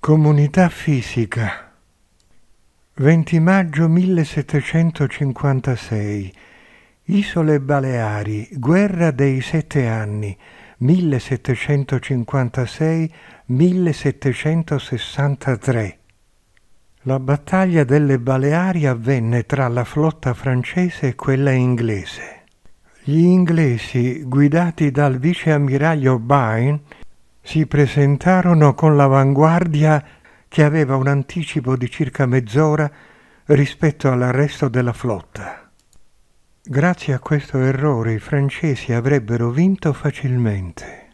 Comunità fisica 20 maggio 1756 Isole Baleari, guerra dei sette anni 1756-1763 la battaglia delle Baleari avvenne tra la flotta francese e quella inglese. Gli inglesi, guidati dal viceammiraglio Byrne, si presentarono con l'avanguardia che aveva un anticipo di circa mezz'ora rispetto all'arresto della flotta. Grazie a questo errore i francesi avrebbero vinto facilmente.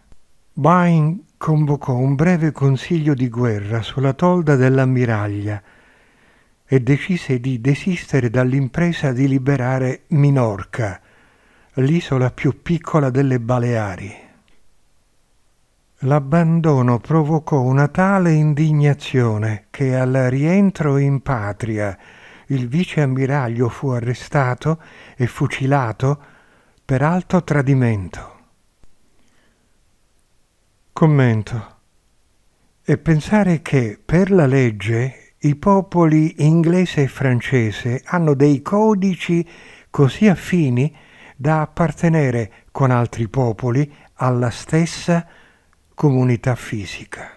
Bain convocò un breve consiglio di guerra sulla tolda dell'ammiraglia e decise di desistere dall'impresa di liberare Minorca, l'isola più piccola delle Baleari. L'abbandono provocò una tale indignazione che al rientro in patria il viceammiraglio fu arrestato e fucilato per alto tradimento. Commento. E pensare che per la legge i popoli inglese e francese hanno dei codici così affini da appartenere con altri popoli alla stessa comunità fisica.